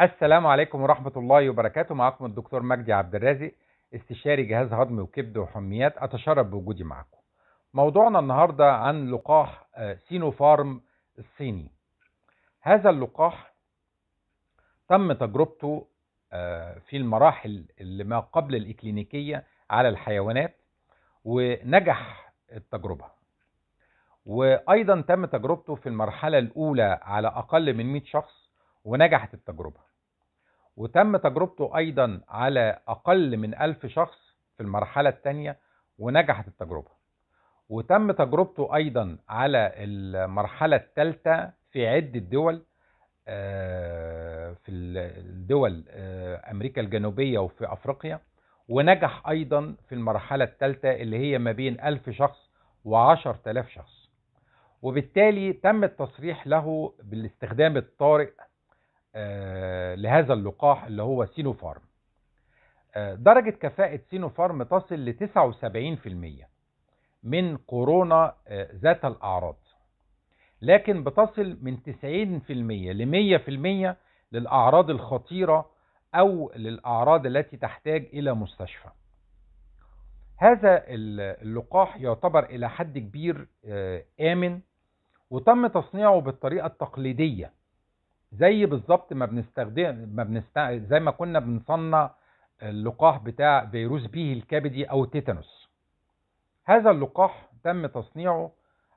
السلام عليكم ورحمة الله وبركاته معكم الدكتور مجدي عبد الرازق استشاري جهاز هضم وكبد وحميات أتشرف بوجودي معكم موضوعنا النهاردة عن لقاح آه، سينوفارم الصيني هذا اللقاح تم تجربته آه، في المراحل اللي ما قبل الإكلينيكية على الحيوانات ونجح التجربة وأيضا تم تجربته في المرحلة الأولى على أقل من 100 شخص ونجحت التجربة وتم تجربته أيضا على أقل من ألف شخص في المرحلة الثانية ونجحت التجربة وتم تجربته أيضا على المرحلة الثالثة في عدة دول آه، في الدول آه، أمريكا الجنوبية وفي أفريقيا ونجح أيضا في المرحلة الثالثة اللي هي ما بين ألف شخص وعشر تلاف شخص وبالتالي تم التصريح له بالاستخدام الطارئ آه، لهذا اللقاح اللي هو سينوفارم آه، درجة كفاءة سينوفارم تصل ل 79% من كورونا آه، ذات الأعراض لكن بتصل من 90% ل 100% للأعراض الخطيرة أو للأعراض التي تحتاج إلى مستشفى هذا اللقاح يعتبر إلى حد كبير آمن وتم تصنيعه بالطريقة التقليدية زي بالظبط ما بنستخدم ما بنست... زي ما كنا بنصنع اللقاح بتاع فيروس بيه الكبدي او التيتانوس هذا اللقاح تم تصنيعه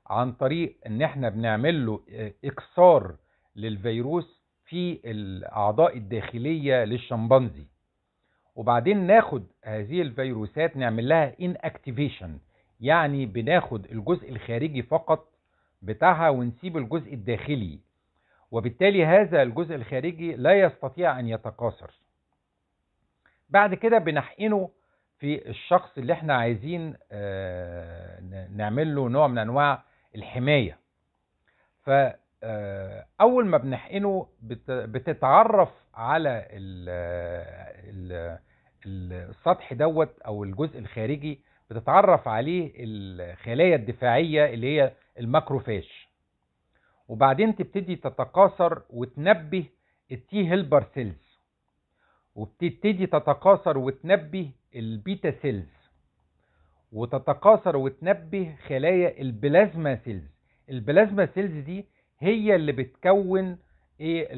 عن طريق ان احنا بنعمل له آه، اكسار للفيروس في الاعضاء الداخليه للشمبانزي وبعدين ناخد هذه الفيروسات نعمل لها ان اكتيفيشن يعني بناخد الجزء الخارجي فقط بتاعها ونسيب الجزء الداخلي وبالتالي هذا الجزء الخارجي لا يستطيع أن يتكاثر بعد كده بنحقنه في الشخص اللي احنا عايزين آه، نعمل له نوع من أنواع الحماية فأول آه، ما بنحقنه بتتعرف على السطح دوت أو الجزء الخارجي بتتعرف عليه الخلايا الدفاعية اللي هي الماكروفاج وبعدين تبتدي تتكاثر وتنبه التي هيلبر سيلز وبتبتدي تتكاثر وتنبه البيتا سيلز وتتكاثر وتنبه خلايا البلازما سيلز البلازما سيلز دي هي اللي بتكون ايه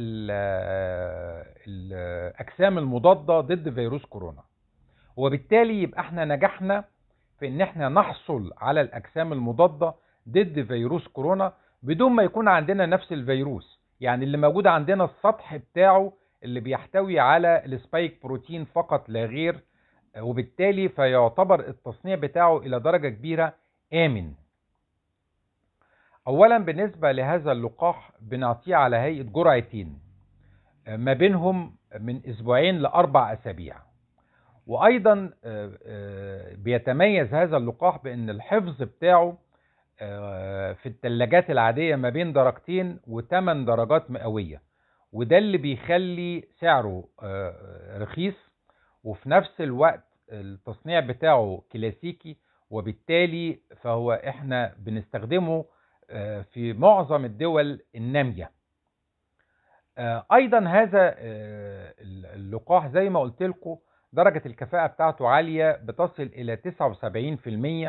الاجسام آه، آه، المضاده ضد فيروس كورونا وبالتالي يبقى احنا نجحنا في ان احنا نحصل على الاجسام المضاده ضد فيروس كورونا بدون ما يكون عندنا نفس الفيروس يعني اللي موجود عندنا السطح بتاعه اللي بيحتوي على السبايك بروتين فقط لا غير وبالتالي فيعتبر التصنيع بتاعه إلى درجة كبيرة آمن أولا بالنسبة لهذا اللقاح بنعطيه على هيئة جرعتين ما بينهم من أسبوعين لأربع أسابيع وأيضا آه، آه، بيتميز هذا اللقاح بأن الحفظ بتاعه آه، في الثلاجات العادية ما بين درجتين وثمان درجات مئوية وده اللي بيخلي سعره آه، رخيص وفي نفس الوقت التصنيع بتاعه كلاسيكي وبالتالي فهو احنا بنستخدمه آه، في معظم الدول النامية ايضا هذا اللقاح زي ما قلت لكم درجة الكفاءة بتاعته عالية بتصل الى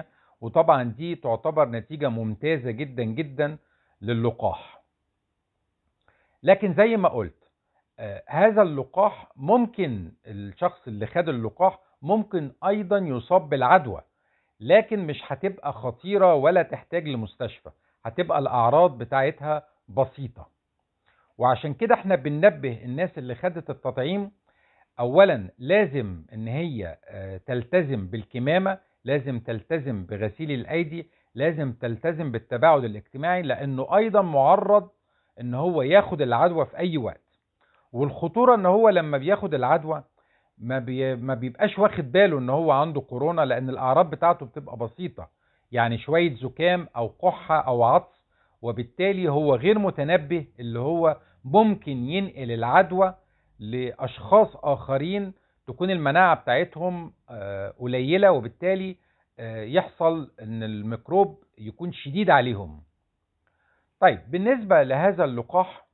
79% وطبعا دي تعتبر نتيجة ممتازة جدا جدا للقاح لكن زي ما قلت آه، هذا اللقاح ممكن الشخص اللي خد اللقاح ممكن أيضا يصاب بالعدوى لكن مش هتبقى خطيرة ولا تحتاج لمستشفى هتبقى الأعراض بتاعتها بسيطة وعشان كده احنا بننبه الناس اللي خدت التطعيم أولا لازم إن هي آه، تلتزم بالكمامة لازم تلتزم بغسيل الأيدي لازم تلتزم بالتباعد الاجتماعي لأنه أيضا معرض إن هو ياخد العدوى في أي وقت والخطورة إن هو لما بياخد العدوى ما, بي... ما بيبقاش واخد باله إن هو عنده كورونا لأن الأعراض بتاعته بتبقى بسيطة يعني شوية زكام أو قحة أو عطس وبالتالي هو غير متنبه اللي هو ممكن ينقل العدوى لأشخاص آخرين تكون المناعة بتاعتهم آه، قليلة وبالتالي آه، يحصل ان الميكروب يكون شديد عليهم طيب بالنسبة لهذا اللقاح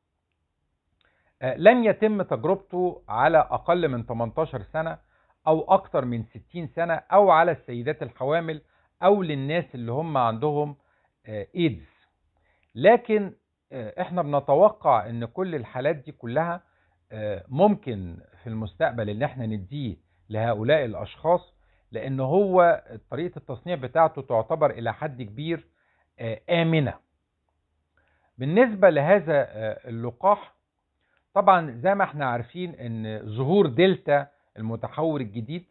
آه، لن يتم تجربته على أقل من 18 سنة أو أكثر من 60 سنة أو على السيدات الحوامل أو للناس اللي هم عندهم إيدز لكن احنا بنتوقع ان كل الحالات دي كلها آه، ممكن في المستقبل ان احنا نديه لهؤلاء الاشخاص لان هو طريقه التصنيع بتاعته تعتبر الى حد كبير آه، امنه بالنسبه لهذا آه، اللقاح طبعا زي ما احنا عارفين ان ظهور دلتا المتحور الجديد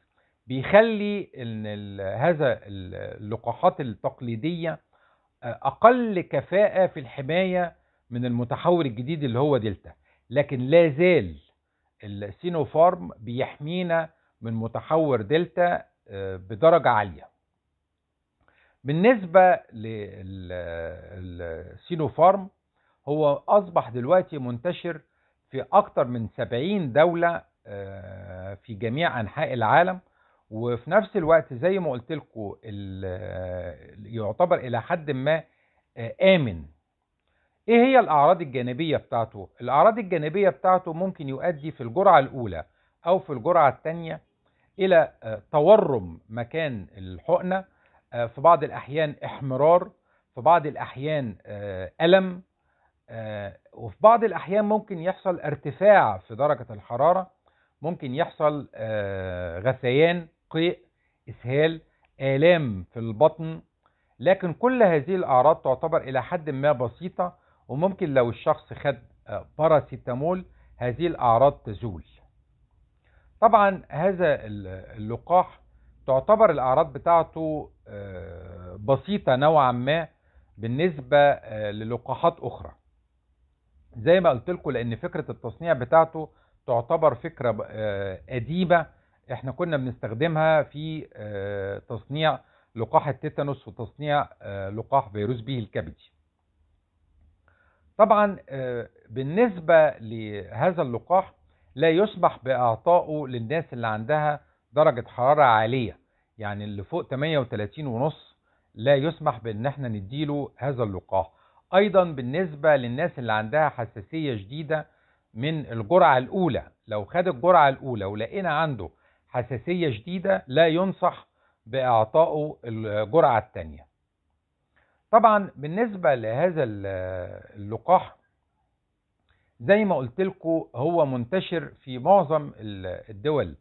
بيخلي ان هذا اللقاحات التقليديه اقل كفاءه في الحمايه من المتحور الجديد اللي هو دلتا لكن لا زال السينوفارم بيحمينا من متحور دلتا آه، بدرجة عالية بالنسبة للسينوفارم هو أصبح دلوقتي منتشر في أكثر من 70 دولة آه، في جميع أنحاء العالم وفي نفس الوقت زي ما قلت لكم يعتبر إلى حد ما آه، آمن ايه هي الاعراض الجانبية بتاعته الاعراض الجانبية بتاعته ممكن يؤدي في الجرعة الاولى او في الجرعة الثانية الى آه، تورم مكان الحقنة آه، في بعض الاحيان احمرار في بعض الاحيان آه، الم وفي بعض الاحيان ممكن يحصل ارتفاع في درجة الحرارة ممكن يحصل غثيان قيء اسهال الام في البطن لكن كل هذه الاعراض تعتبر الى حد ما بسيطه وممكن لو الشخص خد باراسيتامول هذه الأعراض تزول طبعا هذا اللقاح تعتبر الأعراض بتاعته آه، بسيطة نوعا ما بالنسبة آه، للقاحات أخرى زي ما قلت لكم لأن فكرة التصنيع بتاعته تعتبر فكرة آه، قديمة احنا كنا بنستخدمها في تصنيع لقاح التيتانوس وتصنيع لقاح فيروس به الكبدي طبعا آه، بالنسبة لهذا اللقاح لا يسمح بإعطائه للناس اللي عندها درجة حرارة عالية يعني اللي فوق 38 ونص لا يسمح بأن احنا نديله هذا اللقاح أيضا بالنسبة للناس اللي عندها حساسية شديدة من الجرعة الأولى لو خد الجرعة الأولى ولقينا عنده حساسية شديدة لا ينصح بإعطائه الجرعة الثانية طبعا بالنسبة لهذا اللقاح زي ما قلت لكم هو منتشر في معظم الدول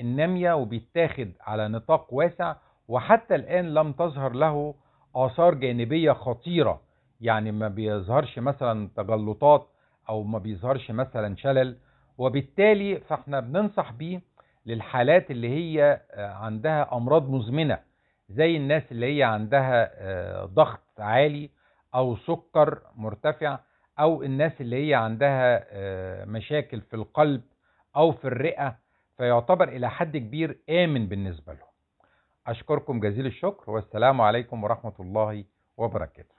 النامية وبيتاخد على نطاق واسع وحتى الآن لم تظهر له آثار جانبية خطيرة يعني ما بيظهرش مثلا تجلطات أو ما بيظهرش مثلا شلل وبالتالي فاحنا بننصح بيه للحالات اللي هي آه، عندها أمراض مزمنة زي الناس اللي هي عندها آه، ضغط ضغط عالي او سكر مرتفع او الناس اللي هي عندها آه، مشاكل في القلب او في الرئه فيعتبر الى حد كبير امن بالنسبه لهم اشكركم جزيل الشكر والسلام عليكم ورحمه الله وبركاته